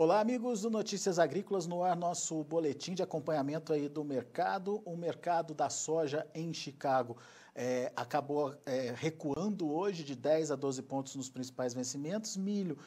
Olá, amigos do Notícias Agrícolas, no ar nosso boletim de acompanhamento aí do mercado. O mercado da soja em Chicago é, acabou é, recuando hoje de 10 a 12 pontos nos principais vencimentos. Milho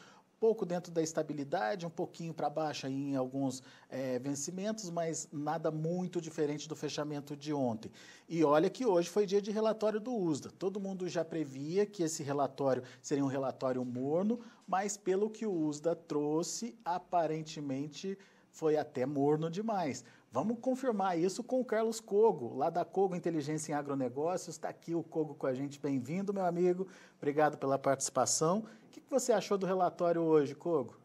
pouco dentro da estabilidade, um pouquinho para baixo em alguns é, vencimentos, mas nada muito diferente do fechamento de ontem. E olha que hoje foi dia de relatório do USDA. Todo mundo já previa que esse relatório seria um relatório morno, mas pelo que o USDA trouxe, aparentemente foi até morno demais Vamos confirmar isso com o Carlos Cogo, lá da Cogo Inteligência em Agronegócios. Está aqui o Cogo com a gente. Bem-vindo, meu amigo. Obrigado pela participação. O que você achou do relatório hoje, Cogo?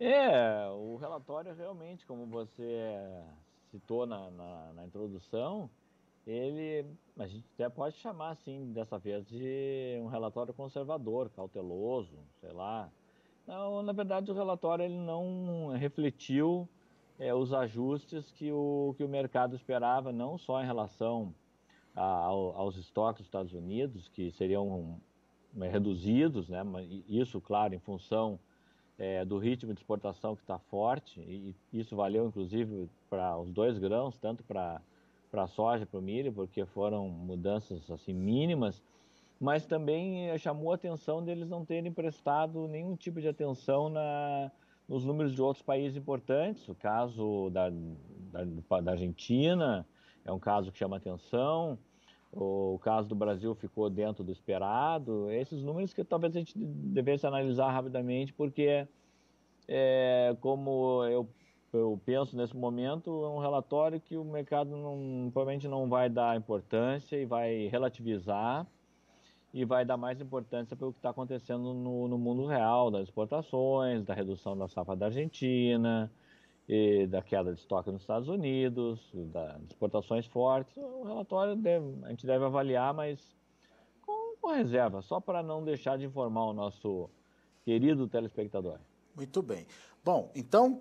É, o relatório realmente, como você citou na, na, na introdução, ele a gente até pode chamar assim dessa vez de um relatório conservador, cauteloso, sei lá. Não, na verdade o relatório ele não refletiu é, os ajustes que o, que o mercado esperava, não só em relação a, ao, aos estoques dos Estados Unidos, que seriam né, reduzidos, né? isso, claro, em função é, do ritmo de exportação que está forte, e isso valeu inclusive para os dois grãos, tanto para a soja e para o milho, porque foram mudanças assim mínimas, mas também eh, chamou a atenção deles não terem prestado nenhum tipo de atenção na, nos números de outros países importantes. O caso da, da, da Argentina é um caso que chama atenção. O, o caso do Brasil ficou dentro do esperado. Esses números que talvez a gente devesse analisar rapidamente, porque, é, como eu, eu penso nesse momento, é um relatório que o mercado não, provavelmente não vai dar importância e vai relativizar e vai dar mais importância para o que está acontecendo no, no, mundo real, das exportações, da redução da safra da Argentina, da queda de estoque nos Estados Unidos, das exportações fortes. O é relatório deve, a gente deve avaliar, mas com, com reserva, só para não deixar de informar o nosso querido telespectador. Muito bem. Bom, então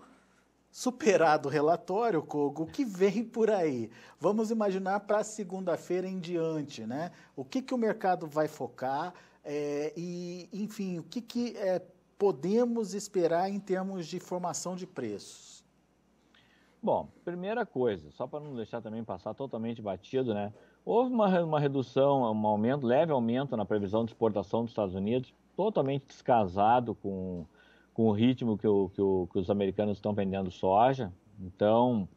Superado o relatório, Kogo, o que vem por aí? Vamos imaginar para segunda-feira em diante, né? O que, que o mercado vai focar é, e, enfim, o que, que é, podemos esperar em termos de formação de preços? Bom, primeira coisa, só para não deixar também passar totalmente batido, né? Houve uma, uma redução, um aumento, leve aumento na previsão de exportação dos Estados Unidos, totalmente descasado com com o ritmo que, o, que, o, que os americanos estão vendendo soja. Então,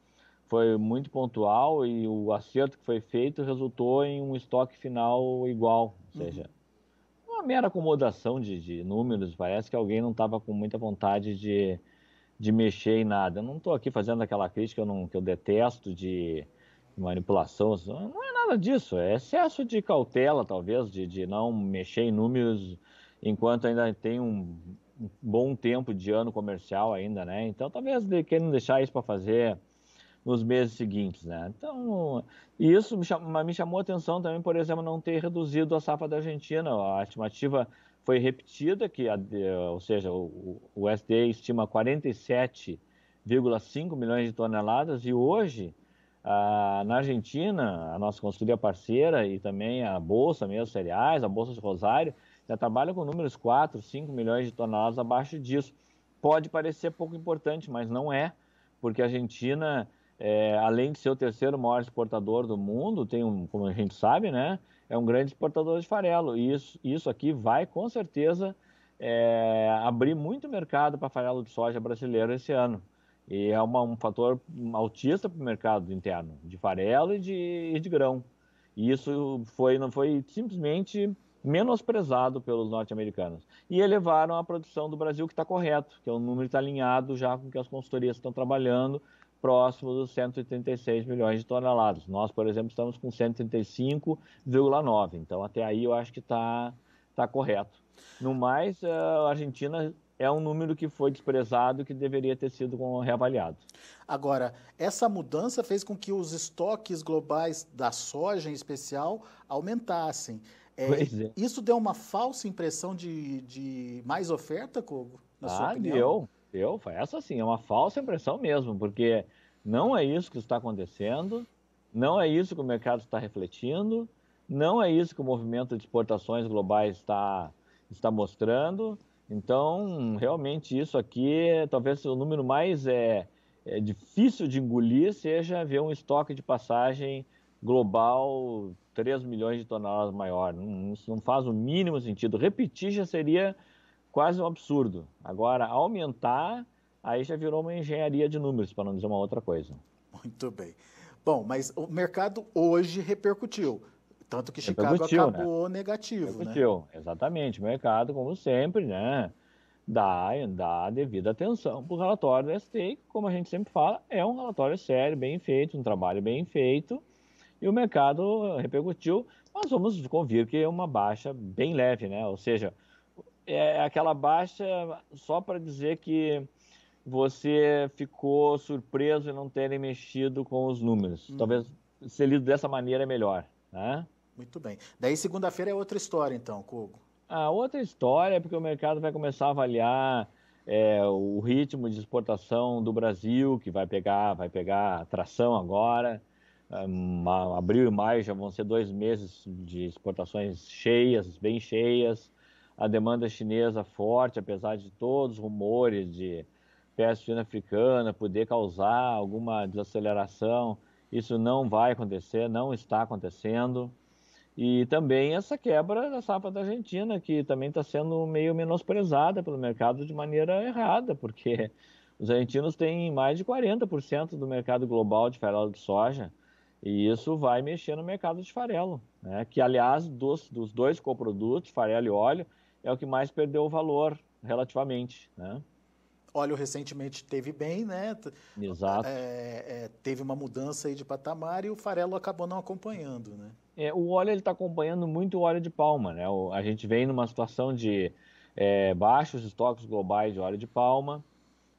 foi muito pontual e o acerto que foi feito resultou em um estoque final igual, ou uhum. seja, uhum. uma mera acomodação de, de, números. Parece que alguém não estava com muita vontade de, de mexer em nada. Eu não estou aqui fazendo aquela crítica não, que eu detesto de, de manipulação, assim, não é nada disso, é excesso de cautela, talvez, de, de não mexer em números enquanto ainda tem um, bom tempo de ano comercial ainda, né? Então talvez de queiram deixar isso para fazer nos meses seguintes, né? Então, isso me chamou, me chamou atenção também, por exemplo, não ter reduzido a safra da Argentina. A estimativa foi repetida, que a, ou seja, o, o estima 47,5 milhões de toneladas e hoje ah, na Argentina, a nossa consultoria parceira e também a Bolsa mesmo, Cereais, a Bolsa de Rosário, já trabalha com números 4, 5 milhões de toneladas abaixo disso. Pode parecer pouco importante, mas não é, porque a Argentina, é, além de ser o terceiro maior exportador do mundo, tem um, como a gente sabe, né, é um grande exportador de farelo. E isso, isso aqui vai, com certeza, é, abrir muito mercado para farelo de soja brasileiro esse ano. E é uma, um fator altista para o mercado interno, de farelo e de, e de grão. E isso foi, não foi simplesmente menosprezado pelos norte-americanos. E elevaram a produção do Brasil, que está correto, que é um número que está alinhado já com o que as consultorias estão trabalhando, próximo dos 136 milhões de toneladas. Nós, por exemplo, estamos com 135,9. Então, até aí eu acho que está tá correto. No mais, a Argentina é um número que foi desprezado que deveria ter sido reavaliado. Agora, essa mudança fez com que os estoques globais da soja, em especial, aumentassem. É, é. Isso deu uma falsa impressão de, de mais oferta, Kogo? Na ah, sua opinião? deu. Deu. Essa sim, é uma falsa impressão mesmo, porque não é isso que está acontecendo, não é isso que o mercado está refletindo, não é isso que o movimento de exportações globais está, está mostrando. Então, realmente, isso aqui, talvez o número mais é, é difícil de engolir seja ver um estoque de passagem global 3 milhões de toneladas maior. Não, isso não faz o mínimo sentido. Repetir já seria quase um absurdo. Agora, aumentar, aí já virou uma engenharia de números, para não dizer uma outra coisa. Muito bem. Bom, mas o mercado hoje repercutiu. Tanto que Chicago acabou né? negativo. Repercutiu, né? né? exatamente. O mercado, como sempre, né? Dá, dá devida atenção para o relatório da ST, que, como a gente sempre fala, é um relatório sério, bem feito, um trabalho bem feito e o mercado repercutiu, mas vamos convir que é uma baixa bem leve, né? Ou seja, é aquela baixa só para dizer que você ficou surpreso em não terem mexido com os números. Hum. Talvez ser lido dessa maneira é melhor, né? Muito bem. Daí segunda-feira é outra história, então, Kogo. Ah, outra história, é porque o mercado vai começar a avaliar é, o ritmo de exportação do Brasil, que vai pegar, vai pegar tração agora. Hum, abril e maio já vão ser dois meses de exportações cheias, bem cheias. A demanda chinesa forte, apesar de todos os rumores de peste africana poder causar alguma desaceleração, isso não vai acontecer, não está acontecendo. E também essa quebra da safra da Argentina, que também está sendo meio menosprezada pelo mercado de maneira errada, porque os argentinos têm mais de 40% do mercado global de farelo de soja e isso vai mexer no mercado de farelo, né? que, aliás, dos, dos dois coprodutos, farelo e óleo, é o que mais perdeu o valor relativamente. Né? Óleo recentemente teve bem, né? Exato. É, é, teve uma mudança aí de patamar e o farelo acabou não acompanhando, né? É, o óleo está acompanhando muito o óleo de palma, né? O, a gente vem numa situação de é, baixos estoques globais de óleo de palma,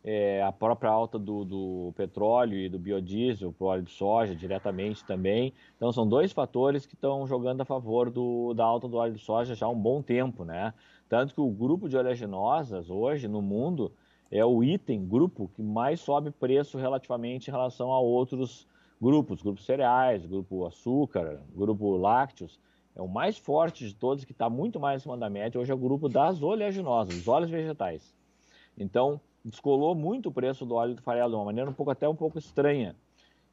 é, a própria alta do, do, petróleo e do biodiesel para o óleo de soja diretamente também. Então são dois fatores que estão jogando a favor do, da alta do óleo de soja já há um bom tempo, né? Tanto que o grupo de oleaginosas hoje no mundo é o item, grupo, que mais sobe preço relativamente em relação a outros grupos, grupo cereais, grupo açúcar, grupo lácteos. É o mais forte de todos, que está muito mais acima da média, hoje é o grupo das oleaginosas, os óleos vegetais. Então, descolou muito o preço do óleo do farelo de uma maneira um pouco até um pouco estranha.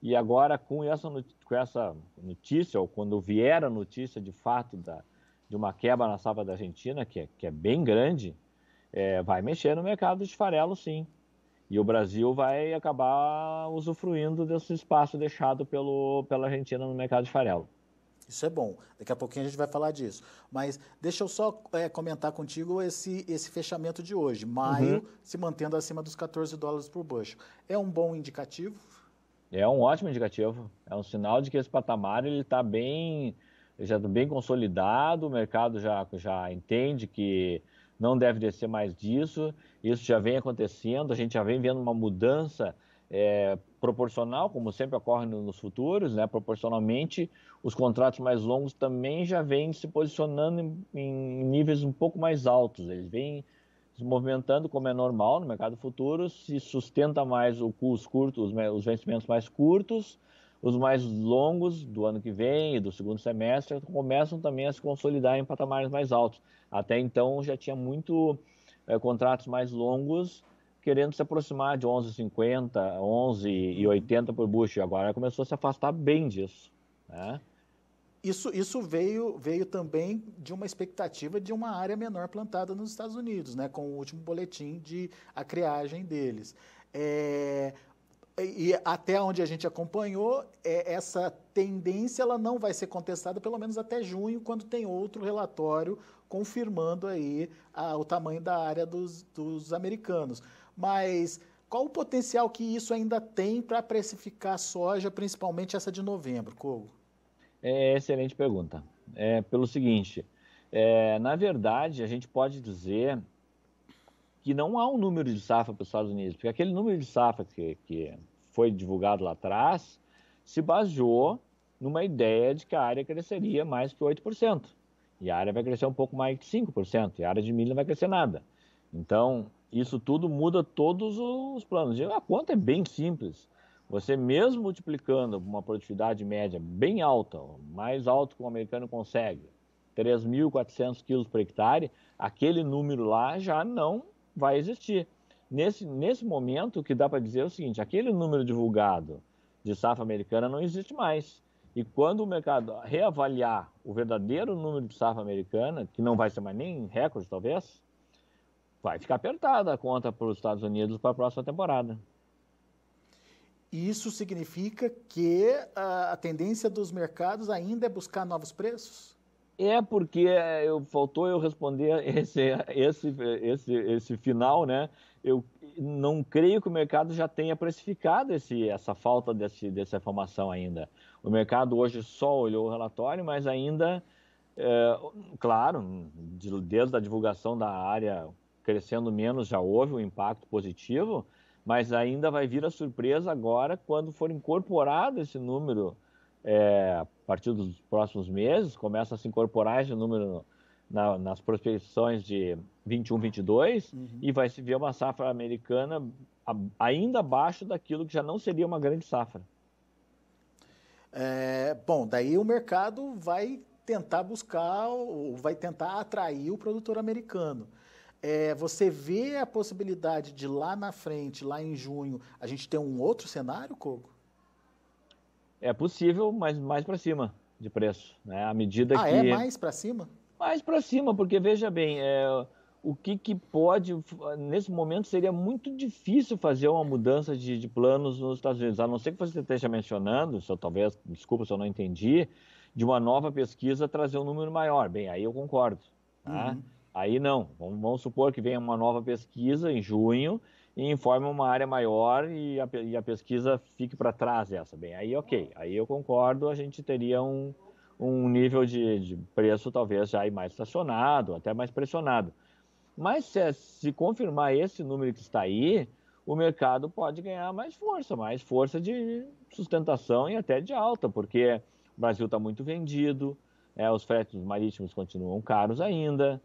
E agora com essa com essa notícia ou quando vier a notícia de fato da de uma quebra na safra da Argentina que é, que é bem grande, é, vai mexer no mercado de farelo sim. E o Brasil vai acabar usufruindo desse espaço deixado pelo, pela Argentina no mercado de farelo. Isso é bom. Daqui a pouquinho a gente vai falar disso. Mas deixa eu só é, comentar contigo esse, esse fechamento de hoje. Maio uhum. se mantendo acima dos 14 dólares por bushel. É um bom indicativo? É um ótimo indicativo. É um sinal de que esse patamar ele está bem, já tá bem consolidado. O mercado já, já entende que não deve descer mais disso. Isso já vem acontecendo. A gente já vem vendo uma mudança é, proporcional, como sempre ocorre nos futuros, né, proporcionalmente, os contratos mais longos também já vêm se posicionando em, em níveis um pouco mais altos. Eles vêm se movimentando como é normal no mercado futuro, se sustenta mais o, os curtos, os vencimentos mais curtos, os mais longos do ano que vem e do segundo semestre começam também a se consolidar em patamares mais altos. Até então já tinha muito é, contratos mais longos querendo se aproximar de 11,50, 11,80 por Bush. Agora começou a se afastar bem disso. Né? Isso, isso veio, veio também de uma expectativa de uma área menor plantada nos Estados Unidos, né, com o último boletim de acreagem deles. É, e até onde a gente acompanhou, é, essa tendência ela não vai ser contestada pelo menos até junho, quando tem outro relatório confirmando aí a, ah, o tamanho da área dos, dos americanos mas qual o potencial que isso ainda tem para precificar a soja, principalmente essa de novembro, Cogo? É excelente pergunta. É, pelo seguinte, é, na verdade, a gente pode dizer que não há um número de safra para os Estados Unidos, porque aquele número de safra que, que foi divulgado lá atrás se baseou numa ideia de que a área cresceria mais que 8%. E a área vai crescer um pouco mais que 5%, e a área de milho não vai crescer nada. Então, isso tudo muda todos os planos. a conta é bem simples. Você mesmo multiplicando uma produtividade média bem alta, mais alto que o americano consegue, 3.400 quilos por hectare, aquele número lá já não vai existir. Nesse, nesse momento, o que dá para dizer é o seguinte: aquele número divulgado de safra americana não existe mais. E quando o mercado reavaliar o verdadeiro número de safra americana, que não vai ser mais nem recorde, talvez, vai ficar apertada a conta para os Estados Unidos para a próxima temporada. Isso significa que a, tendência dos mercados ainda é buscar novos preços? É porque eu, faltou eu responder esse, esse, esse, esse final, né? Eu não creio que o mercado já tenha precificado esse, essa falta desse, dessa informação ainda. O mercado hoje só olhou o relatório, mas ainda, é, claro, desde a divulgação da área crescendo menos, já houve um impacto positivo, mas ainda vai vir a surpresa agora quando for incorporado esse número é, a partir dos próximos meses, começa a se incorporar esse número na, nas prospecções de 21, 22 uhum. e vai se ver uma safra americana ainda abaixo daquilo que já não seria uma grande safra. É, bom, daí o mercado vai tentar buscar, ou vai tentar atrair o produtor americano é, você vê a possibilidade de lá na frente, lá em junho, a gente ter um outro cenário, Cogo? É possível, mas mais para cima de preço, né? À medida ah, que é mais para cima? Mais para cima, porque veja bem, é, o que, que pode nesse momento seria muito difícil fazer uma mudança de, de planos nos Estados Unidos, a não ser que você esteja mencionando, se eu, talvez, desculpa se eu não entendi, de uma nova pesquisa trazer um número maior. Bem, aí eu concordo. Tá? Uhum. Aí não, vamos, vamos supor que venha uma nova pesquisa em junho e informe uma área maior e a, e a pesquisa fique para trás essa. Bem, aí ok, aí eu concordo, a gente teria um, um nível de, de preço talvez já mais estacionado, até mais pressionado. Mas se, é, se confirmar esse número que está aí, o mercado pode ganhar mais força, mais força de sustentação e até de alta, porque o Brasil está muito vendido, é, os fretes marítimos continuam caros ainda,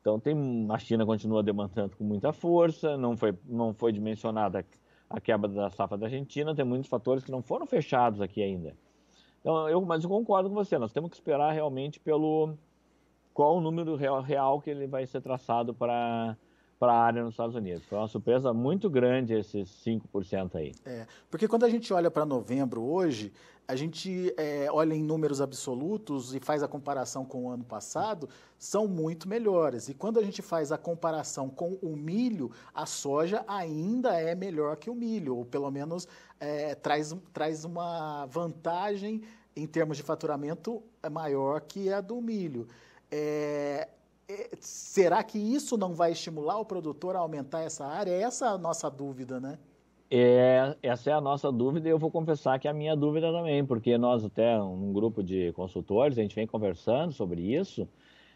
então tem, a China continua demandando com muita força, não foi, não foi dimensionada a quebra da safra da Argentina, tem muitos fatores que não foram fechados aqui ainda. Então, eu, mas eu concordo com você, nós temos que esperar realmente pelo qual o número real, real que ele vai ser traçado para para a área nos Estados Unidos. Foi uma surpresa muito grande esses 5% aí. É, porque quando a gente olha para novembro hoje, a gente é, olha em números absolutos e faz a comparação com o ano passado, são muito melhores. E quando a gente faz a comparação com o milho, a soja ainda é melhor que o milho, ou pelo menos é, traz, traz uma vantagem em termos de faturamento é maior que a do milho. É, é, será que isso não vai estimular o produtor a aumentar essa área? É essa é a nossa dúvida, né? É, essa é a nossa dúvida e eu vou confessar que é a minha dúvida também, porque nós até, um grupo de consultores, a gente vem conversando sobre isso,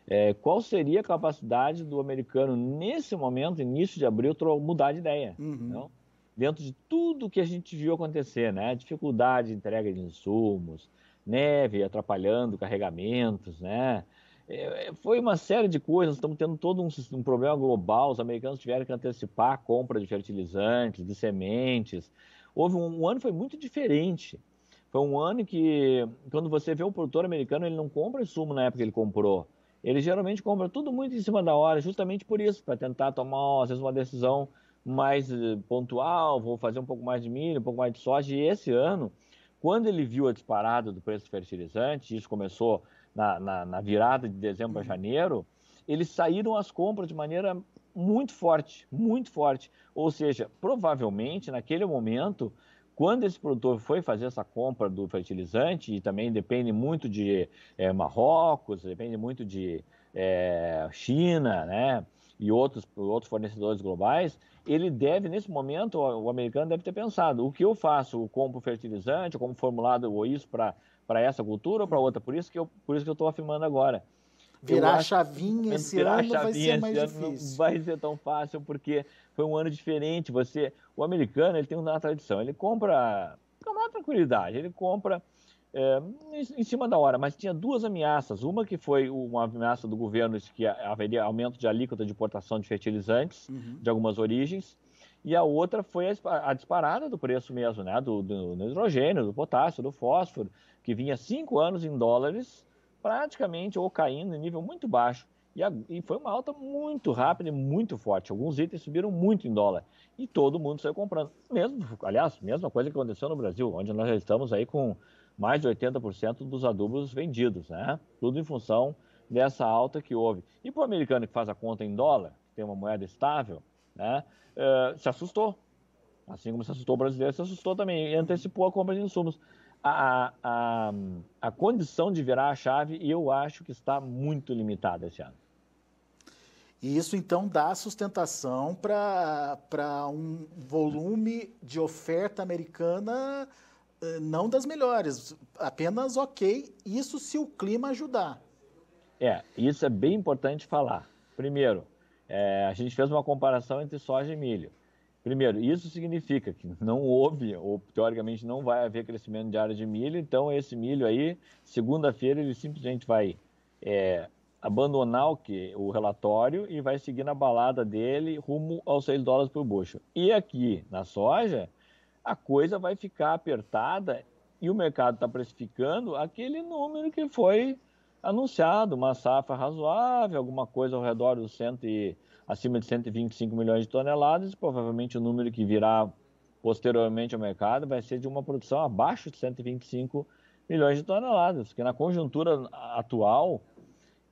é, qual seria a capacidade do americano, nesse momento, início de abril, mudar de ideia, uhum. Então, dentro de tudo que a gente viu acontecer, né? Dificuldade de entrega de insumos, neve atrapalhando carregamentos, né? É, é, foi uma série de coisas, estamos tendo todo um, um, problema global. Os americanos tiveram que antecipar a compra de fertilizantes, de sementes. Houve um, um ano foi muito diferente. Foi um ano que, quando você vê o produtor americano, ele não compra insumo na época que ele comprou. Ele geralmente compra tudo muito em cima da hora, justamente por isso, para tentar tomar, às vezes, uma decisão mais eh, pontual, vou fazer um pouco mais de milho, um pouco mais de soja. E esse ano, quando ele viu a disparada do preço do fertilizante, isso começou na, na, na virada de dezembro a uhum. janeiro, eles saíram as compras de maneira muito forte, muito forte. Ou seja, provavelmente naquele momento, quando esse produtor foi fazer essa compra do fertilizante, e também depende muito de é, Marrocos, depende muito de é, China, né? E outros, outros fornecedores globais, ele deve, nesse momento, o americano deve ter pensado: o que eu faço? Eu compro fertilizante, eu como formulado ou isso para para essa cultura ou para outra. Por isso que eu, por isso que eu estou afirmando agora. Virar acho, chavinha esse virar ano chavinha vai ser mais difícil. Não vai ser tão fácil porque foi um ano diferente. Você, o americano, ele tem uma tradição. Ele compra com uma tranquilidade. Ele compra é, em cima da hora, mas tinha duas ameaças. Uma que foi uma ameaça do governo que haveria aumento de alíquota de importação de fertilizantes uhum. de algumas origens, e a outra foi a, disparada do preço mesmo, né? Do, do, do nitrogênio, do potássio, do fósforo que vinha cinco anos em dólares, praticamente ou caindo em nível muito baixo. E, a, e, foi uma alta muito rápida e muito forte. Alguns itens subiram muito em dólar e todo mundo saiu comprando. Mesmo, aliás, mesma coisa que aconteceu no Brasil, onde nós já estamos aí com mais de 80% dos adubos vendidos, né? Tudo em função dessa alta que houve. E para o americano que faz a conta em dólar, que tem uma moeda estável, né? Uh, se assustou. Assim como se assustou o brasileiro, se assustou também e antecipou a compra de insumos a, a, a condição de virar a chave, eu acho que está muito limitada esse ano. E isso então dá sustentação para um volume de oferta americana eh, não das melhores, apenas ok, isso se o clima ajudar. É, isso é bem importante falar. Primeiro, é, a gente fez uma comparação entre soja e milho. Primeiro, isso significa que não houve, ou teoricamente não vai haver crescimento de área de milho, então esse milho aí, segunda-feira, ele simplesmente vai é, abandonar o, que, o relatório e vai seguir na balada dele rumo aos 6 dólares por bucho. E aqui, na soja, a coisa vai ficar apertada e o mercado está precificando aquele número que foi anunciado, uma safra razoável, alguma coisa ao redor dos 100 e acima de 125 milhões de toneladas, e provavelmente o número que virá posteriormente ao mercado vai ser de uma produção abaixo de 125 milhões de toneladas, porque na conjuntura atual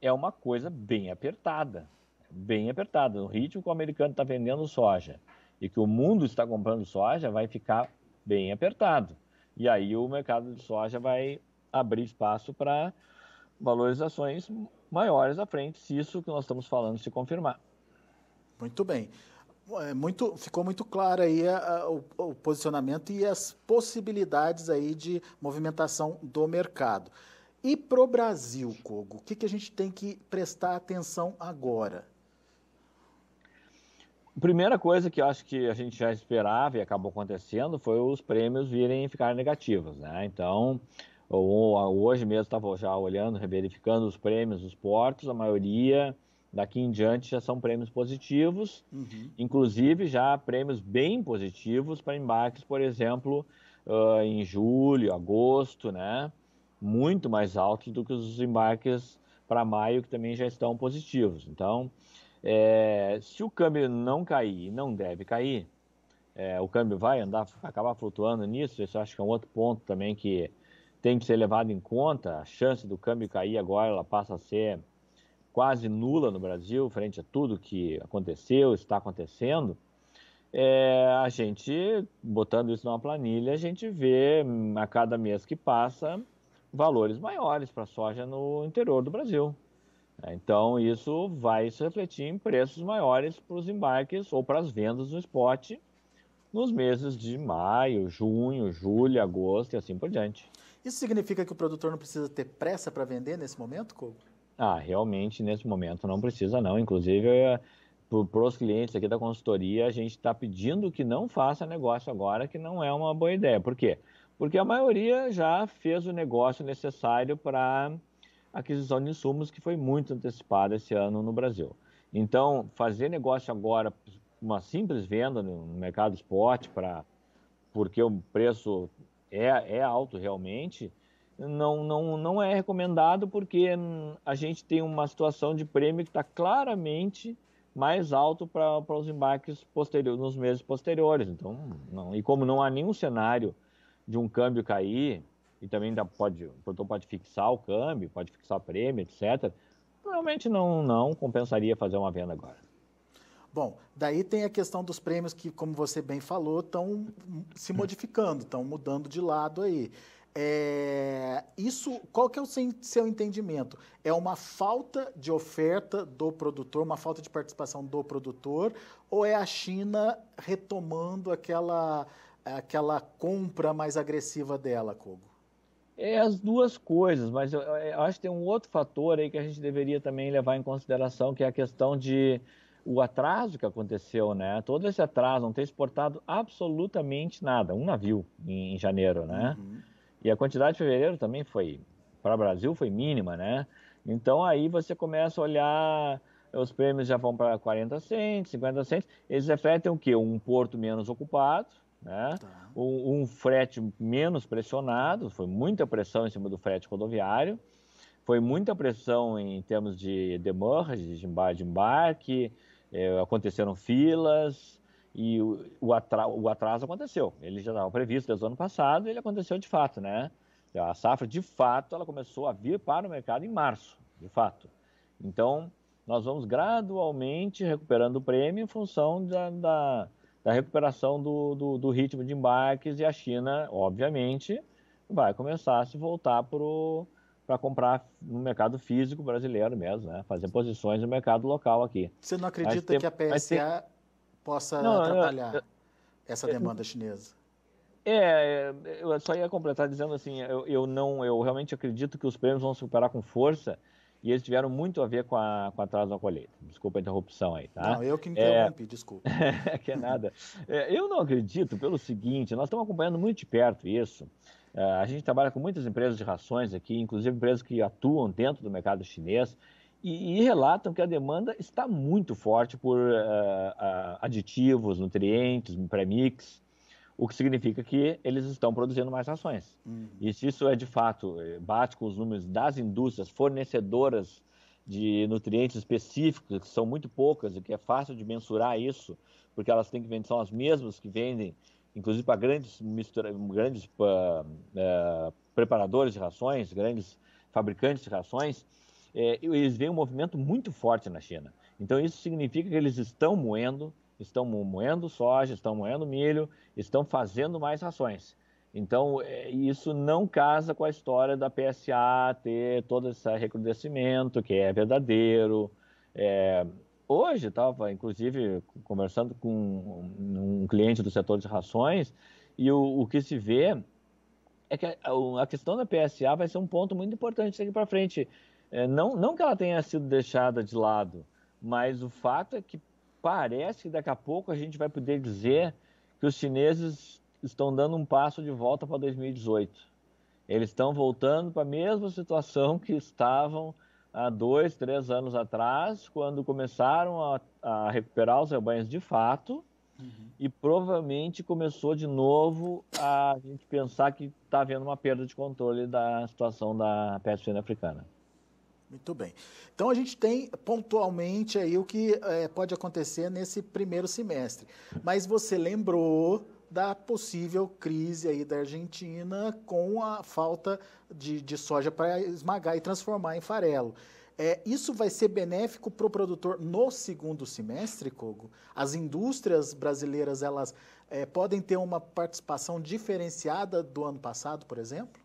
é uma coisa bem apertada, bem apertada. no ritmo que o americano está vendendo soja e que o mundo está comprando soja vai ficar bem apertado. E aí o mercado de soja vai abrir espaço para valorizações maiores à frente, se isso que nós estamos falando se confirmar. Muito bem. É muito, ficou muito claro aí a, é, a, é, o, o, posicionamento e as possibilidades aí de movimentação do mercado. E para o Brasil, Kogo, o que, que a gente tem que prestar atenção agora? Primeira coisa que eu acho que a gente já esperava e acabou acontecendo foi os prêmios virem ficar negativos, né? Então, hoje mesmo estava já olhando, verificando os prêmios, os portos, a maioria Daqui em diante já são prêmios positivos, uhum. inclusive já prêmios bem positivos para embarques, por exemplo, uh, em julho, agosto, né? Muito mais altos do que os embarques para maio, que também já estão positivos. Então, é, se o câmbio não cair, não deve cair, é, o câmbio vai andar, acabar flutuando nisso, isso eu acho que é um outro ponto também que tem que ser levado em conta. A chance do câmbio cair agora ela passa a ser quase nula no Brasil, frente a tudo que aconteceu, está acontecendo, é, a gente, botando isso numa planilha, a gente vê hum, a cada mês que passa valores maiores para a soja no interior do Brasil. É, então, isso vai se refletir em preços maiores para os embarques ou para as vendas no spot nos meses de maio, junho, julho, agosto e assim por diante. Isso significa que o produtor não precisa ter pressa para vender nesse momento, Cogo? Ah, realmente, nesse momento não precisa não. Inclusive, para os clientes aqui da consultoria, a gente está pedindo que não faça negócio agora, que não é uma boa ideia. Por quê? Porque a maioria já fez o negócio necessário para aquisição de insumos, que foi muito antecipada esse ano no Brasil. Então, fazer negócio agora, uma simples venda no mercado spot, pra, porque o preço é, é alto realmente, não, não, não é recomendado porque a gente tem uma situação de prêmio que está claramente mais alto para os embarques posteriores, nos meses posteriores. Então, não, e como não há nenhum cenário de um câmbio cair, e também ainda pode, o produtor pode fixar o câmbio, pode fixar o prêmio, etc., provavelmente não, não compensaria fazer uma venda agora. Bom, daí tem a questão dos prêmios que, como você bem falou, estão se modificando, estão mudando de lado aí. É, isso, qual que é o seu entendimento? É uma falta de oferta do produtor, uma falta de participação do produtor, ou é a China retomando aquela, aquela compra mais agressiva dela, Kogo? É as duas coisas, mas eu, eu acho que tem um outro fator aí que a gente deveria também levar em consideração, que é a questão de o atraso que aconteceu, né? Todo esse atraso, não ter exportado absolutamente nada, um navio em, em janeiro, né? Uhum. E a quantidade de fevereiro também foi, para o Brasil, foi mínima, né? Então aí você começa a olhar, os prêmios já vão para 40 centos, 50 centos, eles refletem o quê? Um porto menos ocupado, né? Tá. Um, um, frete menos pressionado, foi muita pressão em cima do frete rodoviário, foi muita pressão em termos de demora, de embarque, de eh, embarque aconteceram filas, e o, o, atraso, aconteceu. Ele já estava previsto desde o ano passado e ele aconteceu de fato, né? A safra, de fato, ela começou a vir para o mercado em março, de fato. Então, nós vamos gradualmente recuperando o prêmio em função da, da, da recuperação do, do, do, ritmo de embarques e a China, obviamente, vai começar a se voltar para comprar no mercado físico brasileiro mesmo, né? Fazer posições no mercado local aqui. Você não acredita que a PSA possa não, atrapalhar eu, essa demanda eu, chinesa. É, é, eu só ia completar dizendo assim, eu, não, eu realmente acredito que os prêmios vão se superar com força e eles tiveram muito a ver com, a, com atraso na colheita. Desculpa a interrupção aí, tá? Não, eu que é, interrompi, é... desculpa. que é nada. É, eu não acredito pelo seguinte, nós estamos acompanhando muito de perto isso. É, a gente trabalha com muitas empresas de rações aqui, inclusive empresas que atuam dentro do mercado chinês e, e, relatam que a demanda está muito forte por uh, uh, aditivos, nutrientes, premix, o que significa que eles estão produzindo mais rações. Uhum. E se isso é de fato, eh, bate com os números das indústrias fornecedoras de nutrientes específicos, que são muito poucas e que é fácil de mensurar isso, porque elas têm que vender, são as mesmas que vendem, inclusive para grandes, mistura, grandes uh, preparadores de rações, grandes fabricantes de rações, é, eles veem um movimento muito forte na China. Então, isso significa que eles estão moendo, estão moendo soja, estão moendo milho, estão fazendo mais rações. Então, é, isso não casa com a história da PSA ter todo esse recrudescimento, que é verdadeiro. É, hoje, estava inclusive conversando com um, um cliente do setor de rações, e o, o que se vê é que a, a questão da PSA vai ser um ponto muito importante daqui para frente. É, não, não que ela tenha sido deixada de lado, mas o fato é que parece que daqui a pouco a gente vai poder dizer que os chineses estão dando um passo de volta para 2018. Eles estão voltando para a mesma situação que estavam há dois, três anos atrás, quando começaram a, a recuperar os rebanhos de fato, uhum. e provavelmente começou de novo a gente pensar que está havendo uma perda de controle da situação da peste suína africana. Muito bem. Então a gente tem pontualmente aí o que é, pode acontecer nesse primeiro semestre. Mas você lembrou da possível crise aí da Argentina com a falta de, de soja para esmagar e transformar em farelo. É, isso vai ser benéfico para o produtor no segundo semestre, Kogo? As indústrias brasileiras elas é, podem ter uma participação diferenciada do ano passado, por exemplo?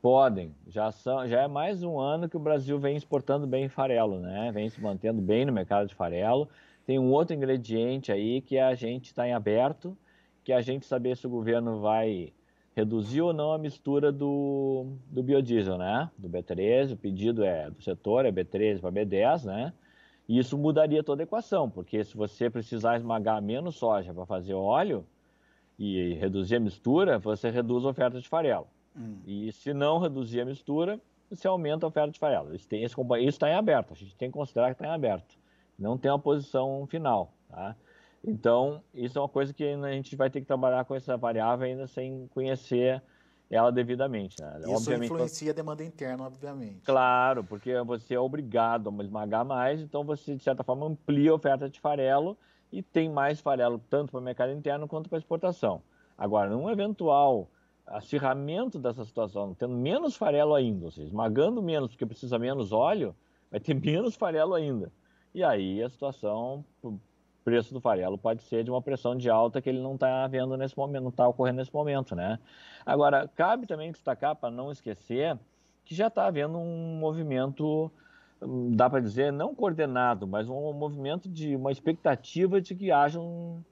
Podem, já são, já é mais um ano que o Brasil vem exportando bem farelo, né? Vem se mantendo bem no mercado de farelo. Tem um outro ingrediente aí que a gente está em aberto, que a gente saber se o governo vai reduzir ou não a mistura do, do biodiesel, né? Do B13, o pedido é do setor, é B13 para B10, né? E isso mudaria toda a equação, porque se você precisar esmagar menos soja para fazer óleo e reduzir a mistura, você reduz a oferta de farelo. Hum. E se não reduzir a mistura, você aumenta a oferta de farelo. Isso está em aberto, a gente tem que considerar que está em aberto. Não tem uma posição final. Tá? Então, isso é uma coisa que a gente vai ter que trabalhar com essa variável ainda sem conhecer ela devidamente. Né? Isso obviamente, influencia a demanda interna, obviamente. Claro, porque você é obrigado a esmagar mais, então você, de certa forma, amplia a oferta de farelo e tem mais farelo tanto para o mercado interno quanto para exportação. Agora, num eventual acirramento dessa situação, tendo menos farelo ainda, ou seja, esmagando menos porque precisa menos óleo, vai ter menos farelo ainda. E aí a situação, o preço do farelo pode ser de uma pressão de alta que ele não está havendo nesse momento, não está ocorrendo nesse momento, né? Agora, cabe também destacar, para não esquecer, que já está havendo um movimento, hum, dá para dizer, não coordenado, mas um movimento de uma expectativa de que haja um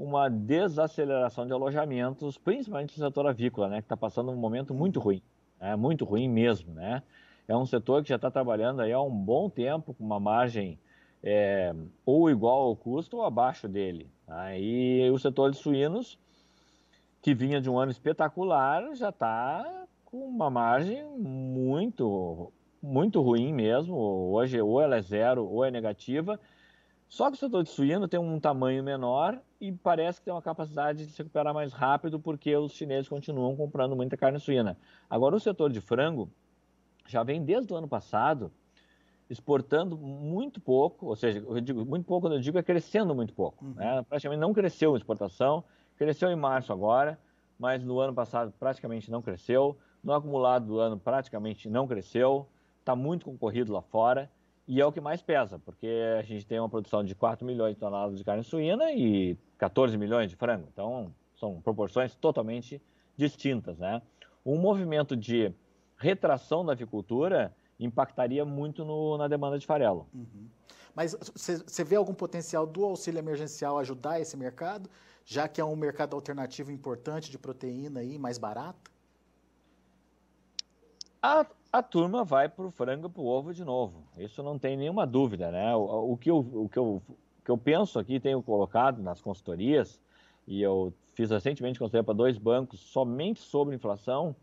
uma desaceleração de alojamentos, principalmente no setor avícola, né, que está passando um momento muito uhum. ruim, né, muito ruim mesmo, né? É um setor que já está trabalhando aí há um bom tempo com uma margem é, ou igual ao custo ou abaixo dele. Aí tá. o setor de suínos, que vinha de um ano espetacular, já está com uma margem muito, muito ruim mesmo. Hoje ou ela é zero ou é negativa. Só que o setor de suíno tem um tamanho menor e parece que tem uma capacidade de se recuperar mais rápido porque os chineses continuam comprando muita carne suína. Agora, o setor de frango já vem desde o ano passado exportando muito pouco, ou seja, eu digo muito pouco, quando eu digo é crescendo muito pouco. Uhum. Né? Praticamente não cresceu a exportação, cresceu em março agora, mas no ano passado praticamente não cresceu, no acumulado do ano praticamente não cresceu, está muito concorrido lá fora. E é o que mais pesa, porque a gente tem uma produção de 4 milhões de toneladas de carne suína e 14 milhões de frango. Então, são proporções totalmente distintas, né? Um movimento de retração da avicultura impactaria muito no, na demanda de farelo. Uhum. Mas você vê algum potencial do auxílio emergencial ajudar esse mercado, já que é um mercado alternativo importante de proteína e mais barato? A, ah, a turma vai para o frango para o ovo de novo. Isso não tem nenhuma dúvida, né? O, o, que, eu, o, que, eu, que eu penso aqui, tenho colocado nas consultorias, e eu fiz recentemente consultoria para dois bancos somente sobre inflação,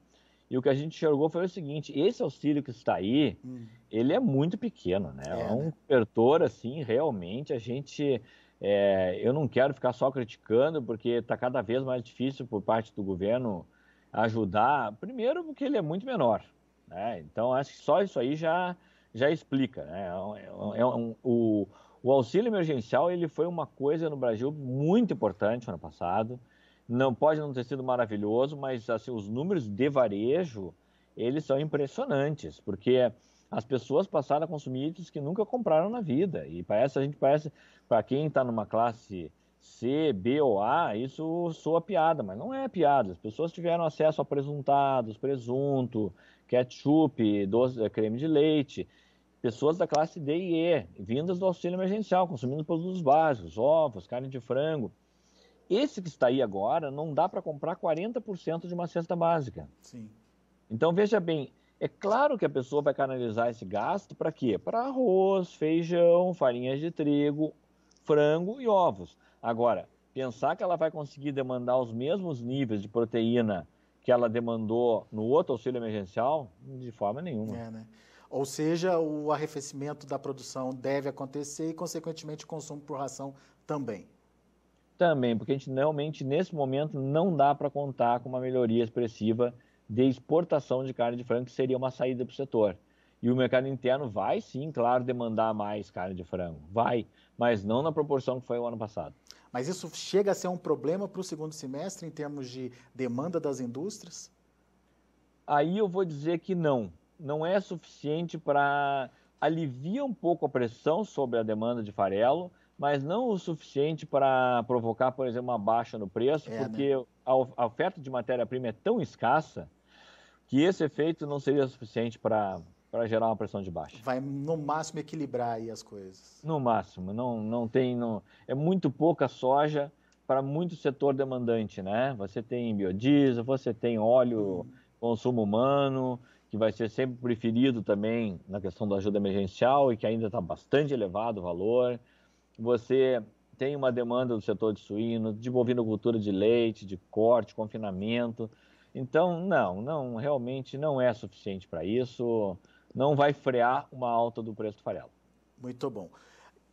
e o que a gente enxergou foi o seguinte, esse auxílio que está aí, hum. ele é muito pequeno, né? É, é um né? cobertor, assim, realmente, a gente... É, eu não quero ficar só criticando, porque está cada vez mais difícil por parte do governo ajudar, primeiro porque ele é muito menor, né? Então, acho que só isso aí já, já explica. Né? É, é, é um, o, o auxílio emergencial ele foi uma coisa no Brasil muito importante no ano passado. Não pode não ter sido maravilhoso, mas assim, os números de varejo eles são impressionantes, porque as pessoas passaram a consumir itens que nunca compraram na vida. E parece, a gente parece, para quem está numa classe C, B ou A, isso soa piada, mas não é piada. As pessoas tiveram acesso a presuntados, presunto, ketchup, doce, eh, creme de leite, pessoas da classe D e E, vindas do auxílio emergencial, consumindo produtos básicos, ovos, carne de frango. Esse que está aí agora, não dá para comprar 40% de uma cesta básica. Sim. Então, veja bem, é claro que a pessoa vai canalizar esse gasto para quê? Para arroz, feijão, farinhas de trigo, frango e ovos. Agora, pensar que ela vai conseguir demandar os mesmos níveis de proteína que ela demandou no outro auxílio emergencial? De forma nenhuma. É, né? Ou seja, o arrefecimento da produção deve acontecer e, consequentemente, o consumo por ração também. Também, porque a gente realmente, nesse momento, não dá para contar com uma melhoria expressiva de exportação de carne de frango, que seria uma saída para o setor. E o mercado interno vai, sim, claro, demandar mais carne de frango. Vai, mas não na proporção que foi o ano passado. Mas isso chega a ser um problema para o segundo semestre em termos de demanda das indústrias? Aí eu vou dizer que não. Não é suficiente para aliviar um pouco a pressão sobre a demanda de farelo, mas não o suficiente para provocar, por exemplo, uma baixa no preço, é, né? porque né? a oferta de matéria-prima é tão escassa que esse efeito não seria suficiente para para gerar uma pressão de baixa. Vai no máximo equilibrar aí as coisas. No máximo, não, não tem, não, é muito pouca soja para muito setor demandante, né? Você tem biodiesel, você tem óleo hum. consumo humano, que vai ser sempre preferido também na questão da ajuda emergencial e que ainda está bastante elevado o valor. Você tem uma demanda do setor de suíno, de bovinocultura de leite, de corte, confinamento. Então, não, não, realmente não é suficiente para isso não vai frear uma alta do preço do farelo. Muito bom.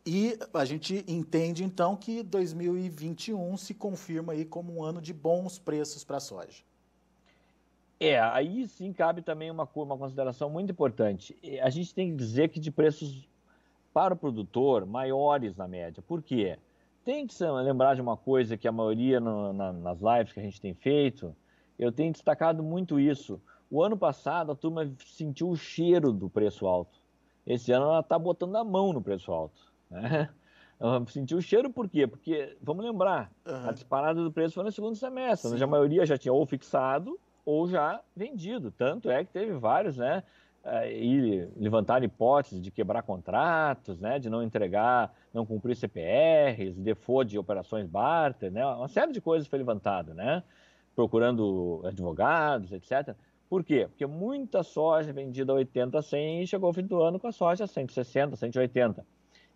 E a gente entende então que 2021 se confirma aí como um ano de bons preços para a soja. É, aí sim cabe também uma, uma consideração muito importante. A gente tem que dizer que de preços para o produtor maiores na média. Por quê? Tem que lembrar de uma coisa que a maioria no, na, nas lives que a gente tem feito, eu tenho destacado muito isso. O ano passado a turma sentiu o cheiro do preço alto. Esse ano ela está botando a mão no preço alto. Né? Sentiu o cheiro por quê? Porque, vamos lembrar, uhum. a disparada do preço foi no segundo semestre, onde a maioria já tinha ou fixado ou já vendido. Tanto é que teve vários, né? Eh, e levantar hipóteses de quebrar contratos, né? De não entregar, não cumprir CPRs, default de operações barter, né? Uma série de coisas foi levantada, né? Procurando advogados, etc. Por quê? Porque muita soja vendida a 80, 100 e chegou ao fim do ano com a soja a 160, 180.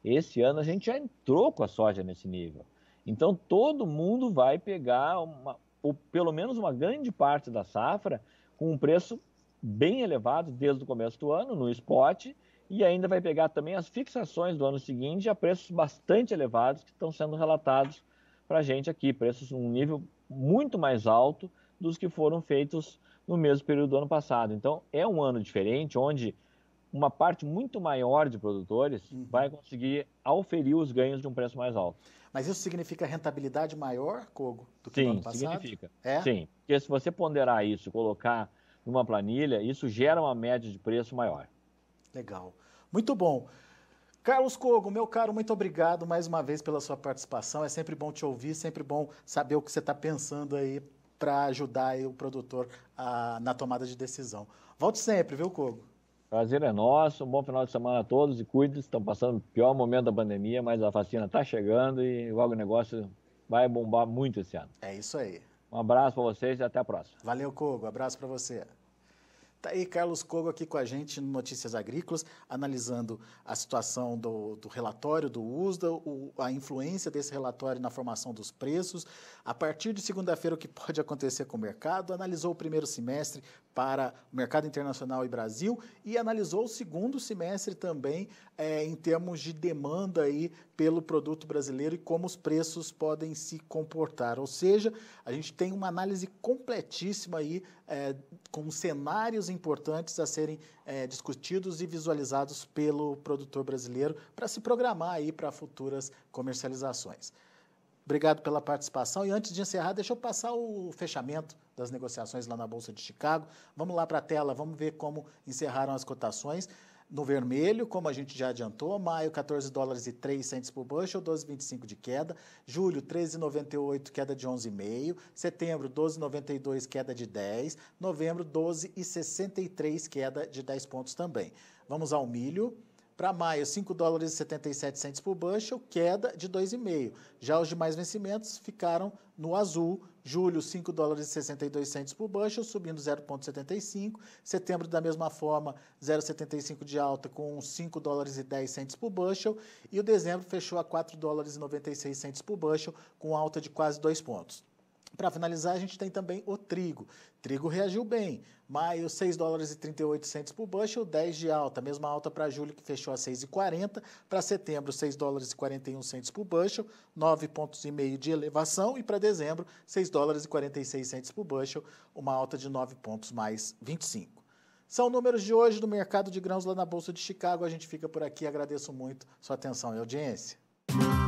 Esse ano a gente já entrou com a soja nesse nível. Então todo mundo vai pegar uma, ou pelo menos uma grande parte da safra com um preço bem elevado desde o começo do ano no spot e ainda vai pegar também as fixações do ano seguinte a preços bastante elevados que estão sendo relatados para a gente aqui, preços num nível muito mais alto dos que foram feitos no mesmo período do ano passado. Então, é um ano diferente, onde uma parte muito maior de produtores uhum. vai conseguir auferir os ganhos de um preço mais alto. Mas isso significa rentabilidade maior, Cogo, do que Sim, no ano passado? Significa. É? Sim, porque se você ponderar isso, colocar numa planilha, isso gera uma média de preço maior. Legal. Muito bom. Carlos Cogo, meu caro, muito obrigado mais uma vez pela sua participação. É sempre bom te ouvir, sempre bom saber o que você está pensando aí para ajudar o produtor a, na tomada de decisão. Volte sempre, viu, Cogo? Prazer é nosso. Um bom final de semana a todos e cuide-se. Estão passando o pior momento da pandemia, mas a vacina está chegando e o negócio vai bombar muito esse ano. É isso aí. Um abraço para vocês e até a próxima. Valeu, Cogo. Um abraço para você. Tá aí Carlos Cogo aqui com a gente no Notícias Agrícolas, analisando a situação do, do relatório do USDA, o, a influência desse relatório na formação dos preços, a partir de segunda-feira o que pode acontecer com o mercado, analisou o primeiro semestre, para o mercado internacional e Brasil e analisou o segundo semestre também é, em termos de demanda aí pelo produto brasileiro e como os preços podem se comportar. Ou seja, a gente tem uma análise completíssima aí é, com cenários importantes a serem é, discutidos e visualizados pelo produtor brasileiro para se programar aí para futuras comercializações. Obrigado pela participação. E antes de encerrar, deixa eu passar o fechamento das negociações lá na Bolsa de Chicago. Vamos lá para a tela, vamos ver como encerraram as cotações. No vermelho, como a gente já adiantou, maio 14 dólares e 3 centos por bushel, 12,25 de queda. Julho 13,98, queda de 11,5. Setembro 12,92, queda de 10. Novembro 12,63, queda de 10 pontos também. Vamos ao milho. Para maio, 5 dólares e 77 centes por bushel, queda de 2,5. Já os demais vencimentos ficaram no azul. Julho, 5 dólares e 62 centes por bushel, subindo 0,75. Setembro, da mesma forma, 0,75 de alta, com 5 dólares e 10 centes por bushel. E o dezembro fechou a 4 dólares e 96 centes por bushel, com alta de quase 2 pontos. Para finalizar, a gente tem também o trigo. Trigo reagiu bem. Maio, 6 dólares e 38 centos por bushel, 10 de alta. Mesma alta para julho, que fechou a 6,40. Para setembro, 6 dólares e 41 centos por bushel, 9 pontos e meio de elevação. E para dezembro, 6 dólares e 46 centos por bushel, uma alta de 9 pontos mais 25. São números de hoje do mercado de grãos lá na Bolsa de Chicago. A gente fica por aqui. Agradeço muito sua atenção e audiência.